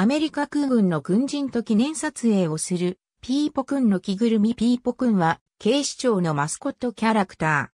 アメリカ空軍の軍人と記念撮影をする、ピーポくんの着ぐるみピーポくんは、警視庁のマスコットキャラクター。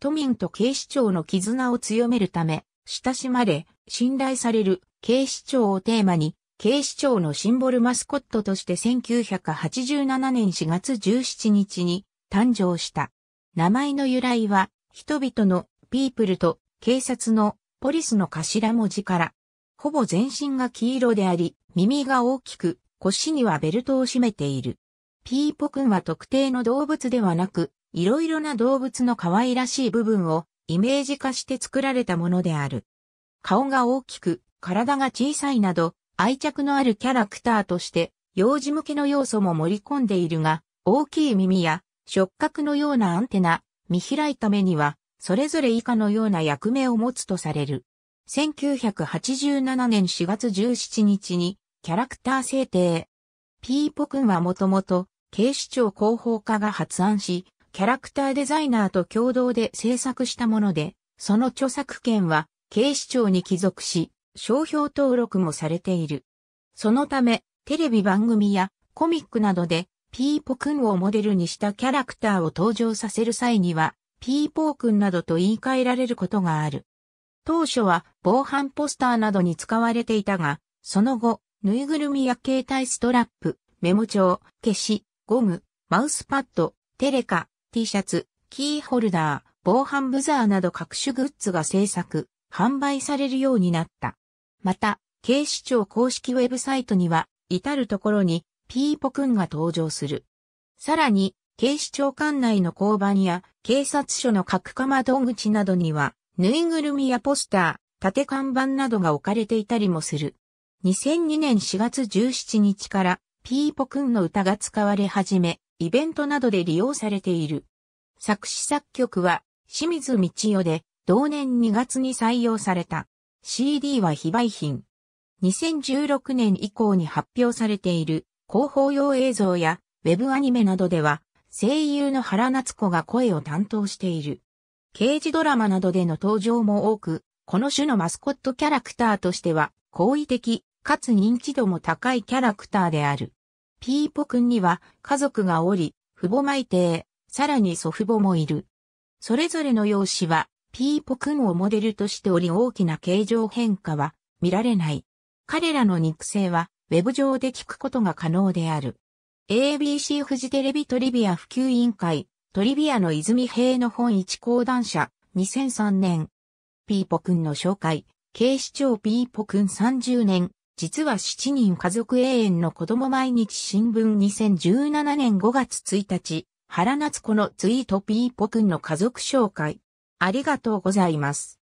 都民と警視庁の絆を強めるため、親しまれ、信頼される警視庁をテーマに、警視庁のシンボルマスコットとして1987年4月17日に誕生した。名前の由来は、人々のピープルと警察のポリスの頭文字から、ほぼ全身が黄色であり、耳が大きく、腰にはベルトを締めている。ピーポくんは特定の動物ではなく、いろいろな動物の可愛らしい部分をイメージ化して作られたものである。顔が大きく、体が小さいなど、愛着のあるキャラクターとして、幼児向けの要素も盛り込んでいるが、大きい耳や触覚のようなアンテナ、見開いた目には、それぞれ以下のような役目を持つとされる。1987年4月17日にキャラクター制定。ピーポくんはもともと警視庁広報課が発案し、キャラクターデザイナーと共同で制作したもので、その著作権は警視庁に帰属し、商標登録もされている。そのため、テレビ番組やコミックなどで、ピーポくんをモデルにしたキャラクターを登場させる際には、ピーポーくんなどと言い換えられることがある。当初は防犯ポスターなどに使われていたが、その後、ぬいぐるみや携帯ストラップ、メモ帳、消し、ゴム、マウスパッド、テレカ、T シャツ、キーホルダー、防犯ブザーなど各種グッズが制作、販売されるようになった。また、警視庁公式ウェブサイトには、至るところに、ピーポくんが登場する。さらに、警視庁管内の交番や警察署の各釜窓口などには、ぬいぐるみやポスター、縦看板などが置かれていたりもする。2002年4月17日からピーポくんの歌が使われ始め、イベントなどで利用されている。作詞作曲は清水道代で同年2月に採用された。CD は非売品。2016年以降に発表されている広報用映像やウェブアニメなどでは声優の原夏子が声を担当している。刑事ドラマなどでの登場も多く、この種のマスコットキャラクターとしては、好意的、かつ認知度も高いキャラクターである。ピーポくんには家族がおり、父母マイテー、さらに祖父母もいる。それぞれの容姿は、ピーポくんをモデルとしており大きな形状変化は見られない。彼らの肉声は、ウェブ上で聞くことが可能である。ABC フジテレビトリビア普及委員会、トリビアの泉平の本一講談社、2003年。ピーポくんの紹介、警視庁ピーポくん30年、実は7人家族永遠の子供毎日新聞2017年5月1日、原夏子のツイートピーポくんの家族紹介。ありがとうございます。